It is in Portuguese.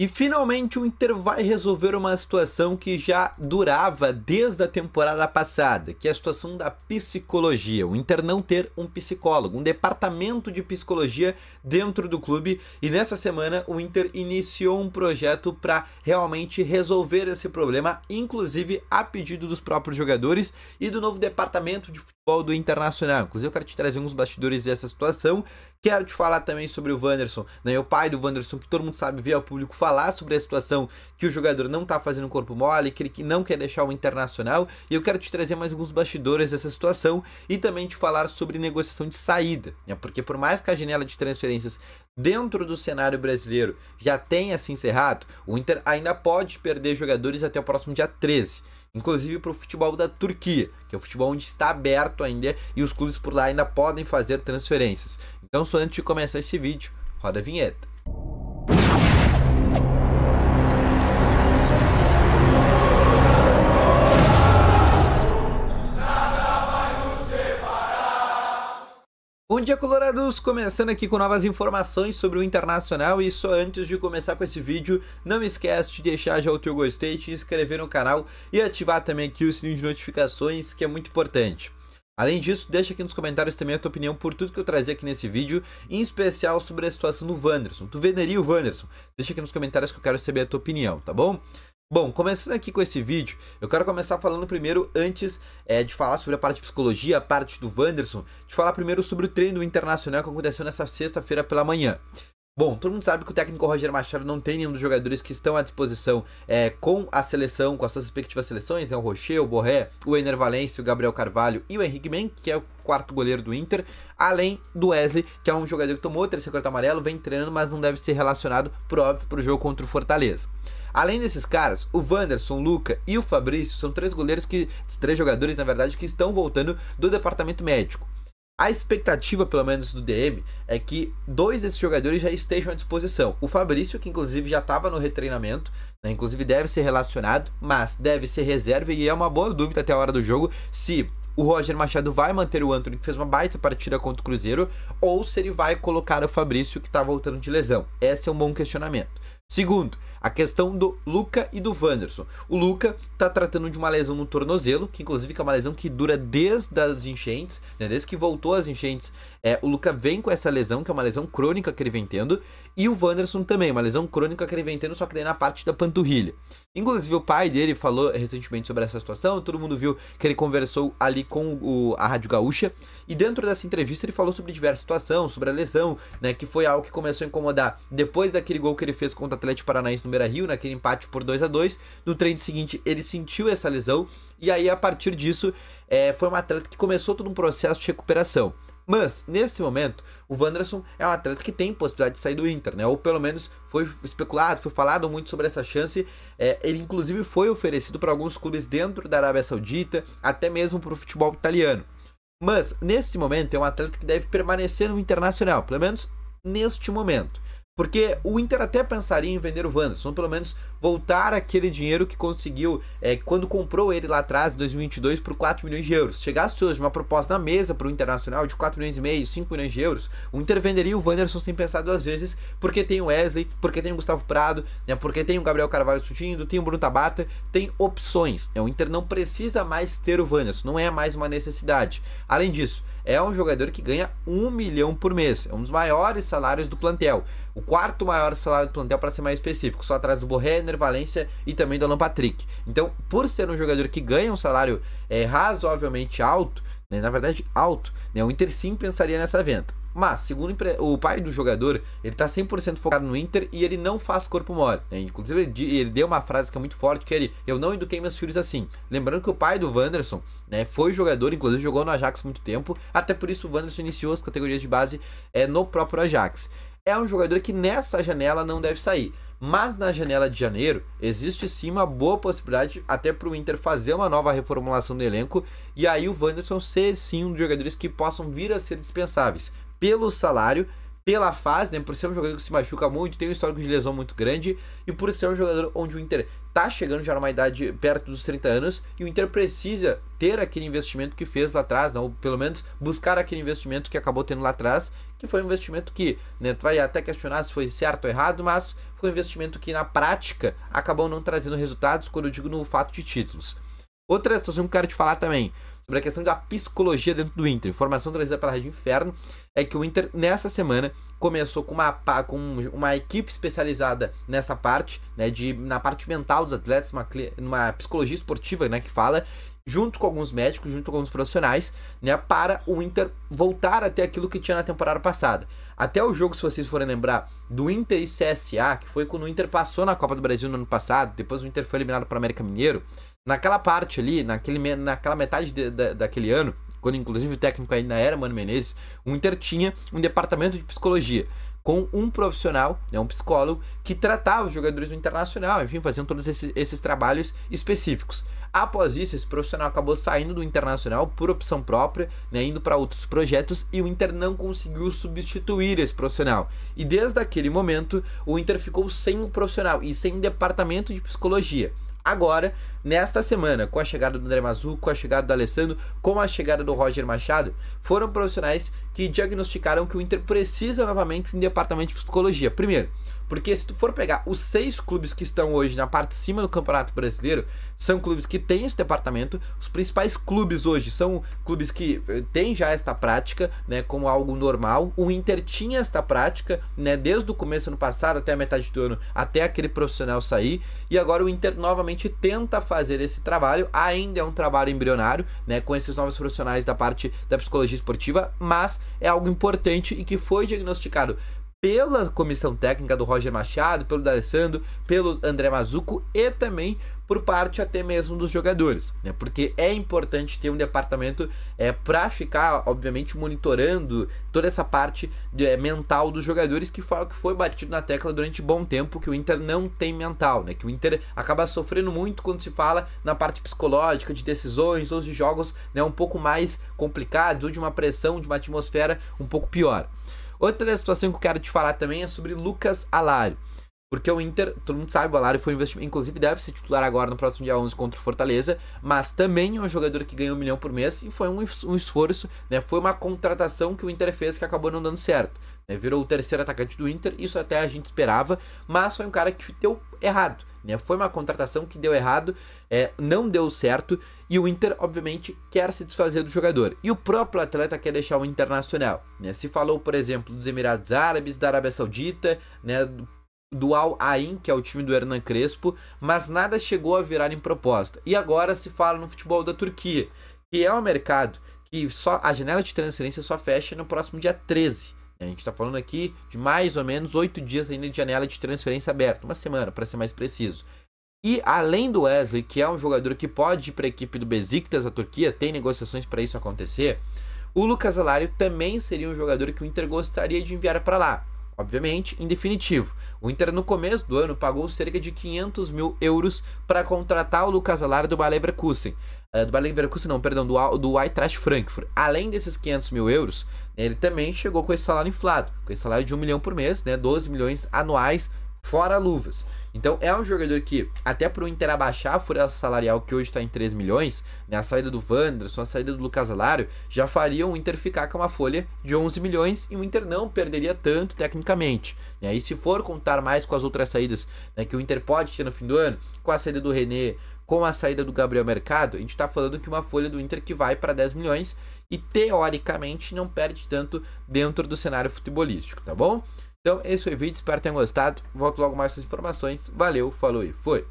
E finalmente o Inter vai resolver uma situação que já durava desde a temporada passada, que é a situação da psicologia. O Inter não ter um psicólogo, um departamento de psicologia dentro do clube. E nessa semana o Inter iniciou um projeto para realmente resolver esse problema, inclusive a pedido dos próprios jogadores e do novo departamento de futebol do Internacional. Inclusive eu quero te trazer uns bastidores dessa situação Quero te falar também sobre o Wanderson, né? O pai do Wanderson, que todo mundo sabe, ver ao público falar sobre a situação que o jogador não tá fazendo corpo mole, que ele não quer deixar o Internacional. E eu quero te trazer mais alguns bastidores dessa situação e também te falar sobre negociação de saída, né? Porque por mais que a janela de transferências dentro do cenário brasileiro já tenha se encerrado, o Inter ainda pode perder jogadores até o próximo dia 13 inclusive para o futebol da Turquia, que é o futebol onde está aberto ainda e os clubes por lá ainda podem fazer transferências. Então, só antes de começar esse vídeo, roda a vinheta. Bom dia, colorados! Começando aqui com novas informações sobre o Internacional e só antes de começar com esse vídeo, não esquece de deixar já o teu gostei, te inscrever no canal e ativar também aqui o sininho de notificações, que é muito importante. Além disso, deixa aqui nos comentários também a tua opinião por tudo que eu trazer aqui nesse vídeo, em especial sobre a situação do Wanderson. Tu venderia o Wanderson? Deixa aqui nos comentários que eu quero saber a tua opinião, tá bom? Bom, começando aqui com esse vídeo, eu quero começar falando primeiro, antes é, de falar sobre a parte de psicologia, a parte do Wanderson, de falar primeiro sobre o treino internacional que aconteceu nessa sexta-feira pela manhã. Bom, todo mundo sabe que o técnico Roger Machado não tem nenhum dos jogadores que estão à disposição é, com a seleção, com as suas respectivas seleções, né? O Rocher, o Borré, o Ener Valencia, o Gabriel Carvalho e o Henrique Men, que é o quarto goleiro do Inter, além do Wesley, que é um jogador que tomou o terceiro cartão amarelo, vem treinando, mas não deve ser relacionado, pro, para o jogo contra o Fortaleza. Além desses caras, o Wanderson, o Luca e o Fabrício são três goleiros que. três jogadores, na verdade, que estão voltando do departamento médico. A expectativa, pelo menos do DM, é que dois desses jogadores já estejam à disposição. O Fabrício, que inclusive já estava no retreinamento, né? inclusive deve ser relacionado, mas deve ser reserva e é uma boa dúvida até a hora do jogo se o Roger Machado vai manter o Antônio, que fez uma baita partida contra o Cruzeiro, ou se ele vai colocar o Fabrício, que tá voltando de lesão. Esse é um bom questionamento. Segundo, a questão do Luca e do Wanderson. O Luca está tratando de uma lesão no tornozelo, que inclusive é uma lesão que dura desde as enchentes, né? desde que voltou às enchentes. É, o Luca vem com essa lesão, que é uma lesão crônica que ele vem tendo, e o Wanderson também, uma lesão crônica que ele vem tendo, só que daí na parte da panturrilha. Inclusive, o pai dele falou recentemente sobre essa situação, todo mundo viu que ele conversou ali com o, a Rádio Gaúcha, e dentro dessa entrevista ele falou sobre diversas situações, sobre a lesão, né, que foi algo que começou a incomodar depois daquele gol que ele fez contra o Atlético Paranaense no no Beira Rio, naquele empate por 2 a 2 No treino seguinte, ele sentiu essa lesão. E aí, a partir disso, é, foi um atleta que começou todo um processo de recuperação. Mas, neste momento, o Wanderson é um atleta que tem possibilidade de sair do Inter, né? Ou pelo menos foi especulado, foi falado muito sobre essa chance. É, ele, inclusive, foi oferecido para alguns clubes dentro da Arábia Saudita, até mesmo para o futebol italiano. Mas, nesse momento, é um atleta que deve permanecer no Internacional, pelo menos neste momento. Porque o Inter até pensaria em vender o Wanderson, pelo menos voltar aquele dinheiro que conseguiu é, quando comprou ele lá atrás, em 2022, por 4 milhões de euros. Chegasse hoje uma proposta na mesa para o Internacional de 4 milhões e meio, 5 milhões de euros, o Inter venderia o Wanderson sem pensar duas vezes, porque tem o Wesley, porque tem o Gustavo Prado, né, porque tem o Gabriel Carvalho surgindo, tem o Bruno Tabata, tem opções. Né, o Inter não precisa mais ter o Wanderson, não é mais uma necessidade. Além disso, é um jogador que ganha um milhão por mês. É um dos maiores salários do plantel. O quarto maior salário do plantel, para ser mais específico, só atrás do Borré, Valência e também do Alan Patrick. Então, por ser um jogador que ganha um salário é, razoavelmente alto, né, na verdade alto, né, o Inter sim pensaria nessa venda. Mas, segundo o pai do jogador, ele tá 100% focado no Inter e ele não faz corpo mole. Né? Inclusive, ele, deu uma frase que é muito forte, que é ele, eu não eduquei meus filhos assim. Lembrando que o pai do Wanderson, né, foi jogador, inclusive jogou no Ajax muito tempo, até por isso o Wanderson iniciou as categorias de base é, no próprio Ajax. É um jogador que nessa janela não deve sair. Mas na janela de janeiro, existe sim uma boa possibilidade até para o Inter fazer uma nova reformulação do elenco e aí o Wanderson ser sim um dos jogadores que possam vir a ser dispensáveis pelo salário, pela fase, né? Por ser um jogador que se machuca muito, tem um histórico de lesão muito grande e por ser um jogador onde o Inter tá chegando já numa idade perto dos 30 anos e o Inter precisa ter aquele investimento que fez lá atrás, né? ou pelo menos buscar aquele investimento que acabou tendo lá atrás, que foi um investimento que, né, tu vai até questionar se foi certo ou errado, mas foi um investimento que na prática acabou não trazendo resultados, quando eu digo no fato de títulos. Outra situação que eu quero te falar também, sobre a questão da psicologia dentro do Inter. Informação trazida pela Rádio Inferno é que o Inter, nessa semana, começou com uma, com uma equipe especializada nessa parte, né, de, na parte mental dos atletas, uma, uma psicologia esportiva né, que fala, junto com alguns médicos, junto com alguns profissionais, né, para o Inter voltar até aquilo que tinha na temporada passada. Até o jogo, se vocês forem lembrar, do Inter e CSA, que foi quando o Inter passou na Copa do Brasil no ano passado, depois o Inter foi eliminado para o América Mineiro, Naquela parte ali, naquele, naquela metade de, daquele ano, quando inclusive o técnico ainda era Mano Menezes, o Inter tinha um departamento de psicologia com um profissional, né, um psicólogo, que tratava os jogadores do Internacional, enfim, faziam todos esses, esses trabalhos específicos. Após isso, esse profissional acabou saindo do Internacional por opção própria, né, indo para outros projetos e o Inter não conseguiu substituir esse profissional. E desde aquele momento, o Inter ficou sem o profissional e sem um departamento de psicologia agora, nesta semana, com a chegada do André Mazu, com a chegada do Alessandro, com a chegada do Roger Machado, foram profissionais que diagnosticaram que o Inter precisa novamente de um departamento de psicologia. Primeiro, porque se tu for pegar os seis clubes que estão hoje na parte de cima do Campeonato Brasileiro, são clubes que têm esse departamento. Os principais clubes hoje são clubes que eh, têm já esta prática, né, como algo normal. O Inter tinha esta prática, né, desde o começo do ano passado até a metade do ano, até aquele profissional sair. E agora o Inter novamente tenta fazer esse trabalho. Ainda é um trabalho embrionário, né, com esses novos profissionais da parte da psicologia esportiva, mas é algo importante e que foi diagnosticado pela comissão técnica do Roger Machado, pelo D'Alessandro, pelo André Mazuco e também por parte até mesmo dos jogadores, né? Porque é importante ter um departamento é para ficar, obviamente, monitorando toda essa parte de, é, mental dos jogadores que foi que foi batido na tecla durante bom tempo que o Inter não tem mental, né? Que o Inter acaba sofrendo muito quando se fala na parte psicológica de decisões ou de jogos, né, um pouco mais complicados ou de uma pressão, de uma atmosfera um pouco pior. Outra situação que eu quero te falar também é sobre Lucas Alário. Porque o Inter, todo mundo sabe, o Alário foi um investimento, inclusive deve ser titular agora no próximo dia 11 contra o Fortaleza, mas também é um jogador que ganhou um milhão por mês e foi um, um esforço, né? Foi uma contratação que o Inter fez que acabou não dando certo. Né? Virou o terceiro atacante do Inter, isso até a gente esperava, mas foi um cara que deu errado, né? Foi uma contratação que deu errado, é, não deu certo e o Inter, obviamente, quer se desfazer do jogador. E o próprio atleta quer deixar o internacional, né? Se falou, por exemplo, dos Emirados Árabes, da Arábia Saudita, né? do Al Ain, que é o time do Hernan Crespo, mas nada chegou a virar em proposta. E agora se fala no futebol da Turquia, que é um mercado que só a janela de transferência só fecha no próximo dia 13. A gente está falando aqui de mais ou menos oito dias ainda de janela de transferência aberta, uma semana para ser mais preciso. E além do Wesley, que é um jogador que pode ir para a equipe do Besiktas, a Turquia tem negociações para isso acontecer, o Lucas Alário também seria um jogador que o Inter gostaria de enviar para lá obviamente, em definitivo. O Inter, no começo do ano, pagou cerca de 500 mil euros para contratar o Lucas Alara do Bayer Leverkusen. Uh, do Bayer Leverkusen, não, perdão, do, do Eintracht Frankfurt. Além desses 500 mil euros, né, ele também chegou com esse salário inflado, com esse salário de 1 milhão por mês, né, 12 milhões anuais fora luvas. Então é um jogador que, até para o Inter abaixar a folha salarial que hoje está em 3 milhões, né, a saída do Wanderson, a saída do Lucas Alário, já faria o Inter ficar com uma folha de 11 milhões e o Inter não perderia tanto tecnicamente. Né. E aí se for contar mais com as outras saídas né, que o Inter pode ter no fim do ano, com a saída do René, com a saída do Gabriel Mercado, a gente está falando que uma folha do Inter que vai para 10 milhões e teoricamente não perde tanto dentro do cenário futebolístico, tá bom? Então, esse é foi o vídeo, espero que tenham gostado. Volto logo mais com as informações. Valeu, falou e fui!